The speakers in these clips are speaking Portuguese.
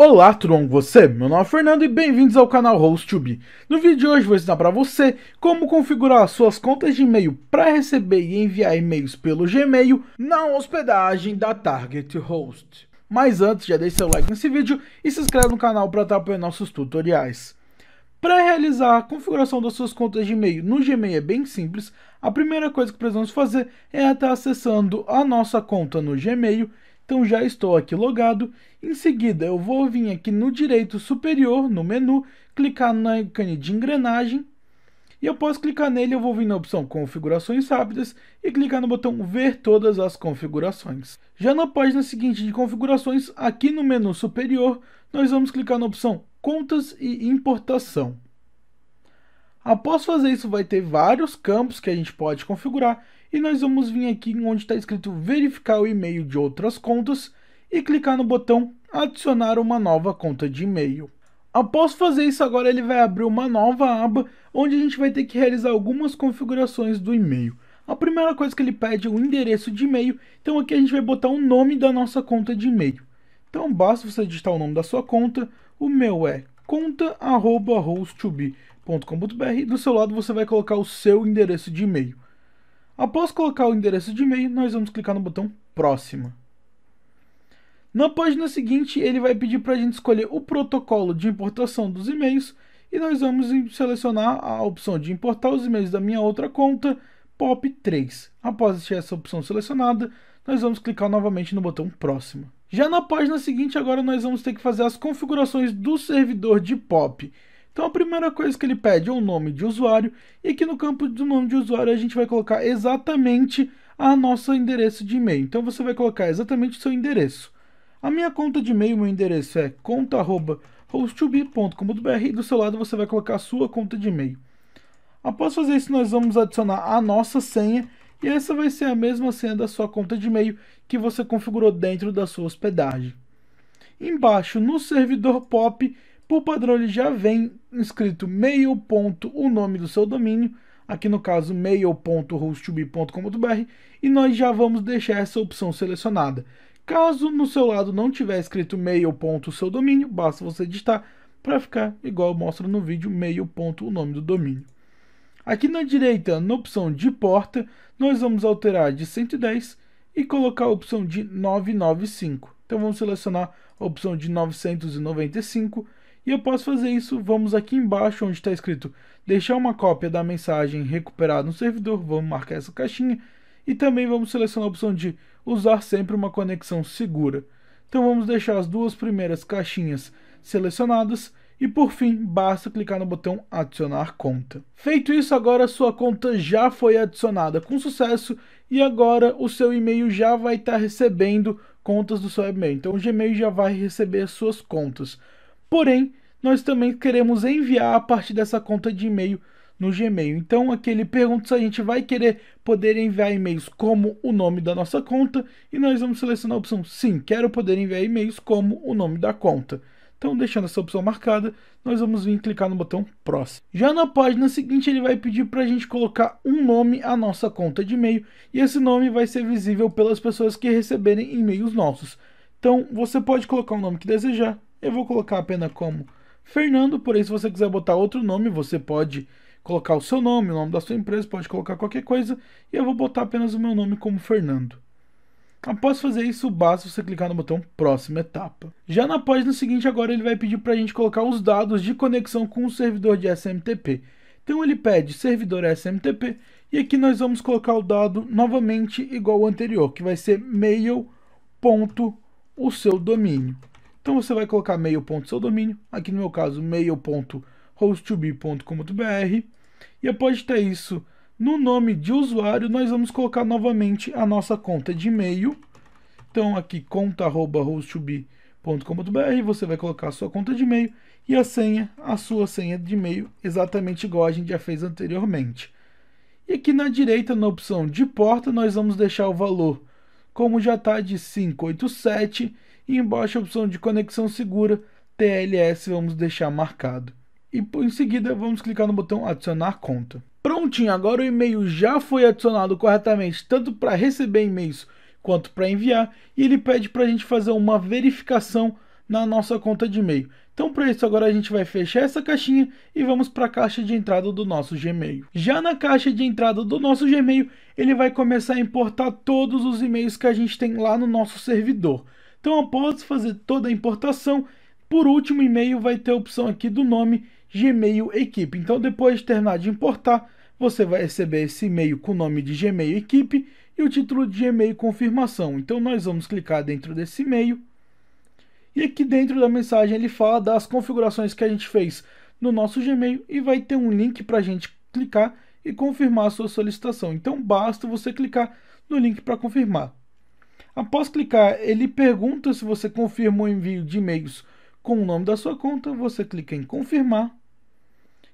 Olá, tudo bom com você? Meu nome é Fernando e bem-vindos ao canal HostTube. No vídeo de hoje vou ensinar para você como configurar suas contas de e-mail para receber e enviar e-mails pelo Gmail na hospedagem da Target Host. Mas antes, já deixe seu like nesse vídeo e se inscreve no canal para estar apoiando nossos tutoriais. Para realizar a configuração das suas contas de e-mail no Gmail é bem simples. A primeira coisa que precisamos fazer é estar acessando a nossa conta no Gmail então já estou aqui logado. Em seguida eu vou vir aqui no direito superior, no menu, clicar na ícone de engrenagem. E após clicar nele eu vou vir na opção configurações rápidas e clicar no botão ver todas as configurações. Já na página seguinte de configurações, aqui no menu superior, nós vamos clicar na opção contas e importação. Após fazer isso, vai ter vários campos que a gente pode configurar e nós vamos vir aqui onde está escrito verificar o e-mail de outras contas e clicar no botão adicionar uma nova conta de e-mail. Após fazer isso, agora ele vai abrir uma nova aba onde a gente vai ter que realizar algumas configurações do e-mail. A primeira coisa que ele pede é o endereço de e-mail, então aqui a gente vai botar o nome da nossa conta de e-mail. Então basta você digitar o nome da sua conta, o meu é contahost e do seu lado você vai colocar o seu endereço de e-mail. Após colocar o endereço de e-mail, nós vamos clicar no botão Próxima. Na página seguinte, ele vai pedir para a gente escolher o protocolo de importação dos e-mails e nós vamos selecionar a opção de importar os e-mails da minha outra conta, POP3. Após ter essa opção selecionada, nós vamos clicar novamente no botão Próxima. Já na página seguinte, agora nós vamos ter que fazer as configurações do servidor de POP. Então a primeira coisa que ele pede é o nome de usuário, e aqui no campo do nome de usuário a gente vai colocar exatamente a nosso endereço de e-mail. Então você vai colocar exatamente o seu endereço. A minha conta de e-mail, meu endereço é conta@hosttobe.com.br e do seu lado você vai colocar a sua conta de e-mail. Após fazer isso, nós vamos adicionar a nossa senha e essa vai ser a mesma senha da sua conta de e-mail que você configurou dentro da sua hospedagem. Embaixo, no servidor POP, por padrão, ele já vem escrito mail. Ponto, o nome do seu domínio, aqui no caso mail.hosttobe.com.br, e nós já vamos deixar essa opção selecionada. Caso no seu lado não tiver escrito meio Ponto, o seu domínio, basta você digitar para ficar igual mostra no vídeo mail. Ponto, o nome do domínio. Aqui na direita, na opção de porta, nós vamos alterar de 110 e colocar a opção de 995. Então vamos selecionar a opção de 995 e eu posso fazer isso, vamos aqui embaixo onde está escrito deixar uma cópia da mensagem recuperada no servidor, vamos marcar essa caixinha e também vamos selecionar a opção de usar sempre uma conexão segura. Então vamos deixar as duas primeiras caixinhas selecionadas e por fim, basta clicar no botão adicionar conta. Feito isso, agora sua conta já foi adicionada com sucesso e agora o seu e-mail já vai estar tá recebendo contas do seu e-mail. Então o Gmail já vai receber as suas contas. Porém, nós também queremos enviar a partir dessa conta de e-mail no Gmail. Então aqui ele pergunta se a gente vai querer poder enviar e-mails como o nome da nossa conta e nós vamos selecionar a opção sim, quero poder enviar e-mails como o nome da conta. Então, deixando essa opção marcada, nós vamos vir clicar no botão próximo. Já na página seguinte, ele vai pedir para a gente colocar um nome à nossa conta de e-mail e esse nome vai ser visível pelas pessoas que receberem e-mails nossos. Então, você pode colocar o nome que desejar. Eu vou colocar apenas como Fernando, porém, se você quiser botar outro nome, você pode colocar o seu nome, o nome da sua empresa, pode colocar qualquer coisa, e eu vou botar apenas o meu nome como Fernando. Após fazer isso, basta você clicar no botão Próxima Etapa. Já na página seguinte, agora ele vai pedir para a gente colocar os dados de conexão com o servidor de SMTP. Então ele pede servidor SMTP e aqui nós vamos colocar o dado novamente igual ao anterior, que vai ser mail.o seu domínio. Então você vai colocar meio ponto seu domínio, aqui no meu caso meio ponto hosttobe.com.br e após ter isso no nome de usuário nós vamos colocar novamente a nossa conta de e-mail. Então aqui conta@hosttobe.com.br você vai colocar a sua conta de e-mail e a senha, a sua senha de e-mail exatamente igual a gente já fez anteriormente. E aqui na direita, na opção de porta, nós vamos deixar o valor como já está de 587 e embaixo a opção de conexão segura, TLS, vamos deixar marcado. E em seguida vamos clicar no botão adicionar conta. Prontinho, agora o e-mail já foi adicionado corretamente, tanto para receber e-mails quanto para enviar, e ele pede para a gente fazer uma verificação na nossa conta de e-mail. Então, para isso, agora a gente vai fechar essa caixinha e vamos para a caixa de entrada do nosso Gmail. Já na caixa de entrada do nosso Gmail, ele vai começar a importar todos os e-mails que a gente tem lá no nosso servidor. Então, após fazer toda a importação, por último e-mail vai ter a opção aqui do nome Gmail Equipe. Então, depois de terminar de importar, você vai receber esse e-mail com o nome de Gmail Equipe e o título de Gmail Confirmação. Então, nós vamos clicar dentro desse e-mail. E aqui dentro da mensagem ele fala das configurações que a gente fez no nosso Gmail e vai ter um link para a gente clicar e confirmar a sua solicitação. Então, basta você clicar no link para confirmar. Após clicar, ele pergunta se você confirmou o envio de e-mails com o nome da sua conta. Você clica em confirmar.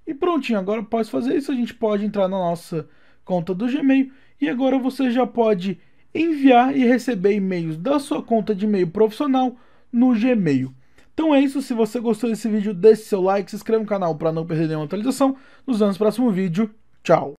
E prontinho, agora após fazer isso, a gente pode entrar na nossa conta do Gmail e agora você já pode enviar e receber e-mails da sua conta de e-mail profissional no Gmail. Então é isso, se você gostou desse vídeo, deixe seu like, se inscreva no canal para não perder nenhuma atualização. Nos anos próximo vídeo, tchau!